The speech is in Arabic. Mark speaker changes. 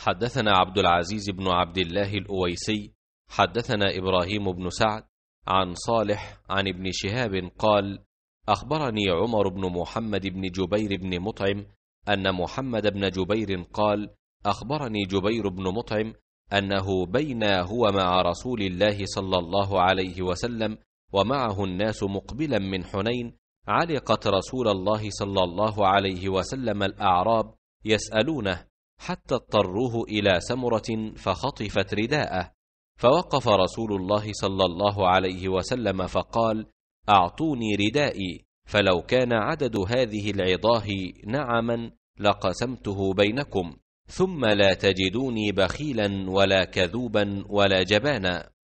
Speaker 1: حدثنا عبد العزيز بن عبد الله
Speaker 2: الأويسي حدثنا إبراهيم بن سعد عن صالح عن ابن شهاب قال أخبرني عمر بن محمد بن جبير بن مطعم أن محمد بن جبير قال أخبرني جبير بن مطعم أنه بينا هو مع رسول الله صلى الله عليه وسلم ومعه الناس مقبلا من حنين علقت رسول الله صلى الله عليه وسلم الأعراب يسألونه حتى اضطروه إلى سمرة فخطفت رداءه فوقف رسول الله صلى الله عليه وسلم فقال أعطوني ردائي فلو كان عدد هذه العضاه نعما لقسمته بينكم ثم لا تجدوني بخيلا ولا كذوبا
Speaker 1: ولا جبانا